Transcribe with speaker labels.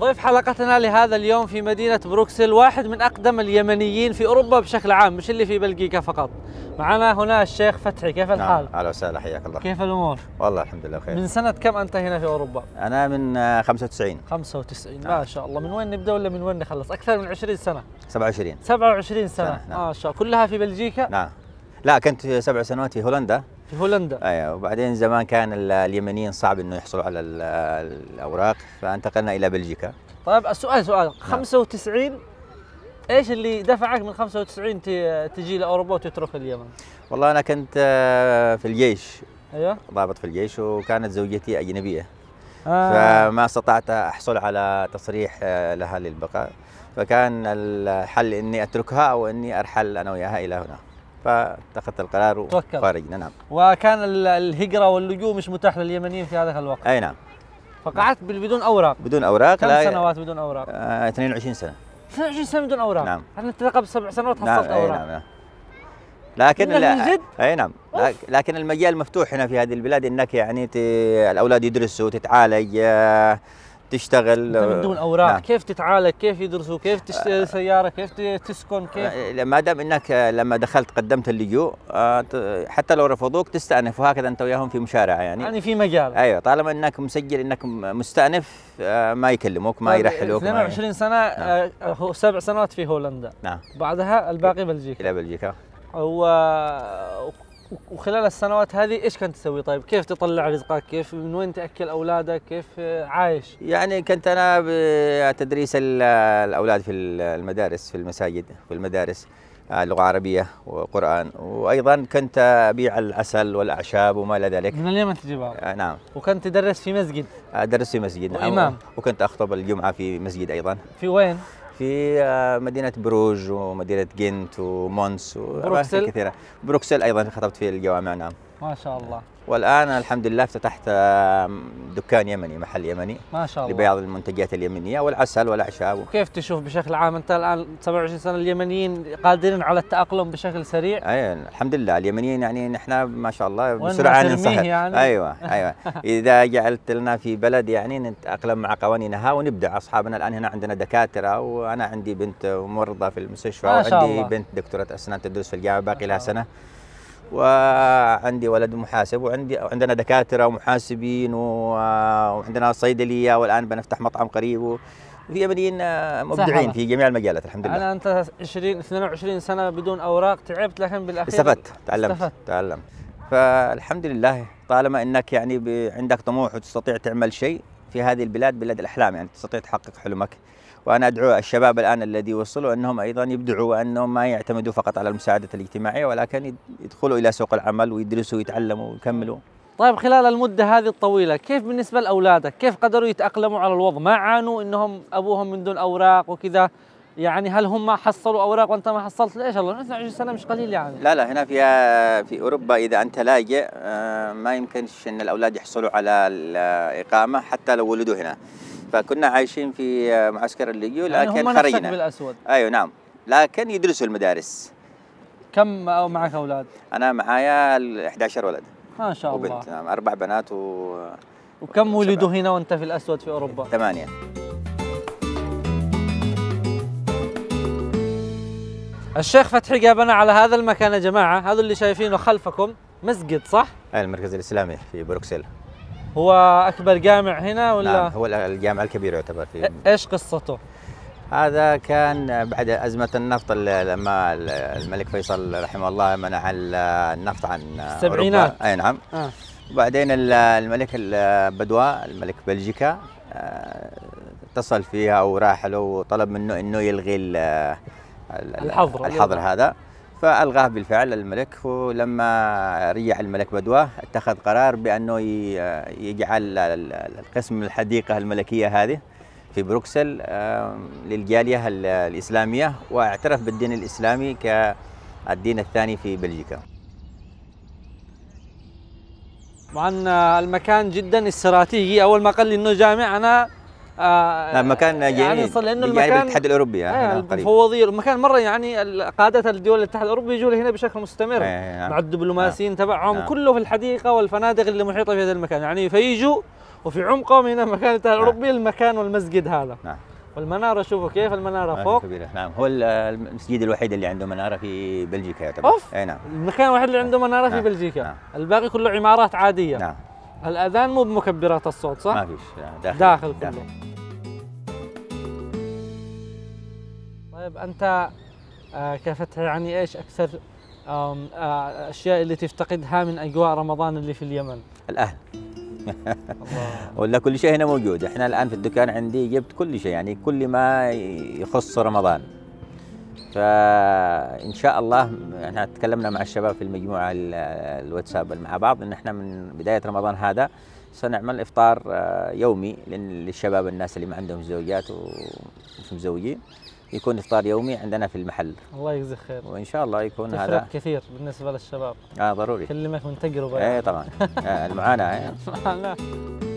Speaker 1: ضيف حلقتنا لهذا اليوم في مدينة بروكسل واحد من أقدم اليمنيين في أوروبا بشكل عام مش اللي في بلجيكا فقط معنا هنا الشيخ فتحي كيف نعم، الحال؟ نعم.
Speaker 2: أهلا وسهلا حياك الله كيف الأمور؟ والله الحمد لله بخير من
Speaker 1: سنة كم أنت هنا في أوروبا؟
Speaker 2: أنا من 95
Speaker 1: 95 نعم. ما شاء الله من وين نبدأ ولا من وين نخلص؟ أكثر من 20 سنة 27 27 سنة, سنة. نعم. ما شاء الله كلها في بلجيكا؟
Speaker 2: نعم لا كنت سبع سنوات في هولندا هولندا ايوه وبعدين زمان كان اليمنيين صعب انه يحصلوا على الاوراق فانتقلنا الى بلجيكا
Speaker 1: طيب السؤال سؤال 95 نعم. ايش اللي دفعك من 95 تجي لاوروبا وتترك اليمن؟
Speaker 2: والله انا كنت آه، في الجيش ايوه ضابط في الجيش وكانت زوجتي اجنبيه آه. فما استطعت احصل على تصريح آه، لها للبقاء فكان الحل اني اتركها او اني ارحل انا وياها الى هنا فاتخذت القرار وخرجنا نعم
Speaker 1: وكان الهجره واللجوء مش متاح لليمنيين في هذا الوقت اي نعم فقعدت بدون اوراق بدون اوراق كم لا سنوات بدون اوراق؟
Speaker 2: آه 22 سنه
Speaker 1: 22 سنه بدون اوراق نعم انا انت قبل سبع سنوات حصلت نعم اوراق نعم نعم
Speaker 2: لكن لا اي نعم أوف. لكن المجال مفتوح هنا في هذه البلاد انك يعني الاولاد يدرسوا تتعالج آه تشتغل من آه، دون اوراق نعم.
Speaker 1: كيف تتعالج كيف يدرسوا كيف تشتري آه، آه. سياره كيف تسكن كيف
Speaker 2: ما دام انك لما دخلت قدمت اللجوء حتى لو رفضوك تستانف وهكذا انت وياهم في مشارعه يعني يعني في مجال ايوه طالما انك مسجل انك مستانف ما يكلموك ما طيب، يرحلوك 22 سنه
Speaker 1: نعم. سبع سنوات في هولندا نعم بعدها الباقي بلجيكا الى بلجيكا و وخلال السنوات هذه ايش كنت تسوي طيب؟ كيف تطلع رزقك؟ كيف من وين تاكل اولادك؟ كيف عايش؟
Speaker 2: يعني كنت انا بتدريس الاولاد في المدارس في المساجد في المدارس آه، لغه عربيه وقران وايضا كنت ابيع العسل والاعشاب وما الى ذلك من اليمن تجيبها آه، نعم وكنت تدرس في مسجد ادرس في مسجد نعم وامام وكنت اخطب الجمعه في مسجد ايضا في وين في آه، مدينة بروج ومدينة جنت ومونس وأماكن كثيرة بروكسل أيضا خطبت في الجوامع نعم ما شاء الله والان الحمد لله افتتحت دكان يمني محل يمني ما شاء الله لبيع المنتجات اليمنيه والعسل والاعشاب
Speaker 1: كيف تشوف بشكل عام انت الان 27 سنه اليمنيين قادرين على التاقلم بشكل سريع
Speaker 2: اي الحمد لله اليمنيين يعني نحن ما شاء الله بسرعه ننسحب يعني. ايوه ايوه اذا جعلت لنا في بلد يعني نتاقلم مع قوانينها ونبدع اصحابنا الان هنا عندنا دكاتره وانا عندي بنت ممرضه في المستشفى وعندي بنت دكتوره اسنان تدرس في الجامعه باقي لها سنه وعندي ولد محاسب وعندي عندنا دكاتره ومحاسبين وعندنا صيدليه والان بنفتح مطعم قريب وفي يمنيين آه، مبدعين في جميع المجالات الحمد لله. انا
Speaker 1: انت 20 22 سنه بدون اوراق تعبت لكن بالاخير استفدت تعلمت استفدت.
Speaker 2: تعلمت فالحمد لله طالما انك يعني عندك طموح وتستطيع تعمل شيء في هذه البلاد بلاد الاحلام يعني تستطيع تحقق حلمك. وانا ادعو الشباب الان الذي وصلوا انهم ايضا يبدعوا وانهم ما يعتمدوا فقط على المساعده الاجتماعيه ولكن يدخلوا الى سوق العمل ويدرسوا ويتعلموا ويكملوا.
Speaker 1: طيب خلال المده هذه الطويله كيف بالنسبه لاولادك؟ كيف قدروا يتاقلموا على الوضع؟ ما عانوا انهم ابوهم من دون اوراق وكذا يعني هل هم حصلوا اوراق وانت ما حصلت؟ ليش الله 22 سنه مش قليل يعني. لا لا هنا في
Speaker 2: في اوروبا اذا انت لاجئ آه، ما يمكنش ان الاولاد يحصلوا على الاقامه حتى لو ولدوا هنا. فكنا عايشين في آه، معسكر الليجيو يعني لكن يعني هم خرجنا بالاسود ايوه نعم لكن يدرسوا المدارس
Speaker 1: كم أو معك اولاد؟
Speaker 2: انا معايا 11 ولد
Speaker 1: ما شاء الله وبنت نعم
Speaker 2: اربع بنات و
Speaker 1: وكم ولدوا هنا وانت في الاسود في اوروبا؟ ثمانيه الشيخ فتحي جابنا على هذا المكان يا جماعه، هذا اللي شايفينه خلفكم مسجد صح؟
Speaker 2: اي المركز الاسلامي في بروكسل
Speaker 1: هو اكبر جامع هنا ولا نعم هو
Speaker 2: الجامع الكبير يعتبر في
Speaker 1: ايش قصته
Speaker 2: هذا كان بعد أزمة النفط لما الملك فيصل رحمه الله منع النفط عن السبعينات أي نعم آه. وبعدين الملك البدواء الملك بلجيكا آه، اتصل فيها وراح له وطلب منه انه يلغي الحظر الحظر هذا فألغاه بالفعل الملك ولما رجع الملك بدواه اتخذ قرار بأنه يجعل القسم الحديقة الملكية هذه في بروكسل للجالية الإسلامية واعترف بالدين الإسلامي كالدين الثاني في بلجيكا
Speaker 1: طبعا المكان جدا استراتيجي أول ما قال لي أنه جامعنا آه يعني يعني المكان
Speaker 2: يعني, يعني لانه المكان يعني بالاتحاد الاوروبي آه
Speaker 1: المكان مره يعني قاده الدول الاتحاد الاوروبي يجوا هنا بشكل مستمر آه مع الدبلوماسيين آه تبعهم آه كله في الحديقه والفنادق اللي محيطه في هذا المكان يعني فيجوا وفي عمقهم هنا مكان الاتحاد الاوروبي آه المكان والمسجد هذا آه والمناره شوفوا كيف المناره آه فوق
Speaker 2: كبيرة. نعم هو المسجد الوحيد اللي عنده مناره في بلجيكا يعتبر اوف اي نعم
Speaker 1: المكان الوحيد اللي عنده مناره آه في بلجيكا آه الباقي كله عمارات عاديه نعم الاذان مو بمكبرات الصوت صح؟ ما فيش يعني داخل داخل, داخل. كله طيب انت آه، كفتح يعني ايش اكثر الاشياء آه، اللي تفتقدها من اجواء رمضان اللي في اليمن؟ الاهل
Speaker 2: ولا كل شيء هنا موجود احنا الان في الدكان عندي جبت كل شيء يعني كل ما يخص رمضان فان شاء الله احنا تكلمنا مع الشباب في المجموعه الواتساب مع بعض ان احنا من بدايه رمضان هذا سنعمل افطار آه، يومي للشباب الناس اللي ما عندهم زوجات ومش مزوجين يكون افطار يومي عندنا في المحل الله يجزيك خير وان شاء الله يكون تفرق هذا
Speaker 1: كثير بالنسبه للشباب
Speaker 2: اه ضروري كلمك من تجربه اي طبعا آه، المعاناه إيه.
Speaker 1: المعاناه